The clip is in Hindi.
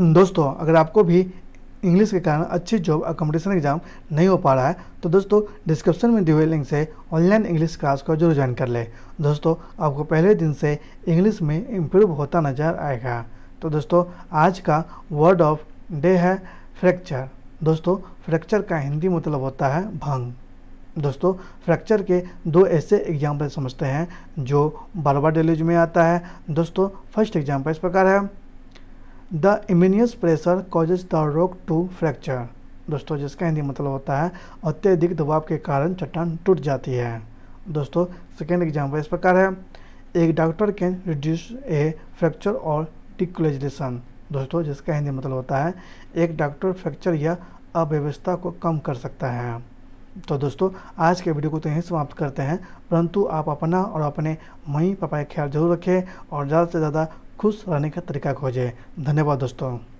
दोस्तों अगर आपको भी इंग्लिश के कारण अच्छी जॉब अकोमोडेशन एग्जाम नहीं हो पा रहा है तो दोस्तों डिस्क्रिप्शन में दिए हुए लिंक से ऑनलाइन इंग्लिश क्लास को जरूर ज्वाइन कर ले दोस्तों आपको पहले दिन से इंग्लिश में इम्प्रूव होता नज़र आएगा तो दोस्तों आज का वर्ड ऑफ डे है फ्रैक्चर दोस्तों फ्रैक्चर का हिंदी मतलब होता है भंग दोस्तों फ्रैक्चर के दो ऐसे एग्जाम्पल समझते हैं जो बार बार डेलीज में आता है दोस्तों फर्स्ट एग्जाम्पल इस प्रकार है the immense pressure causes the rock to fracture दोस्तों जिसका हिंदी मतलब होता है अत्यधिक दबाव के कारण चट्टान टूट जाती है दोस्तों सेकेंड एग्जाम्पल इस प्रकार है एक doctor can reduce a fracture और डिक्लेजरेशन दोस्तों जिसका हिंदी मतलब होता है एक डॉक्टर फ्रैक्चर या अव्यवस्था को कम कर सकता है तो दोस्तों आज के वीडियो को तो यहीं समाप्त करते हैं परंतु आप अपना और अपने मम्मी पापा का ख्याल जरूर रखें और ज़्यादा से ज़्यादा खुश रहने का तरीका खोजें धन्यवाद दोस्तों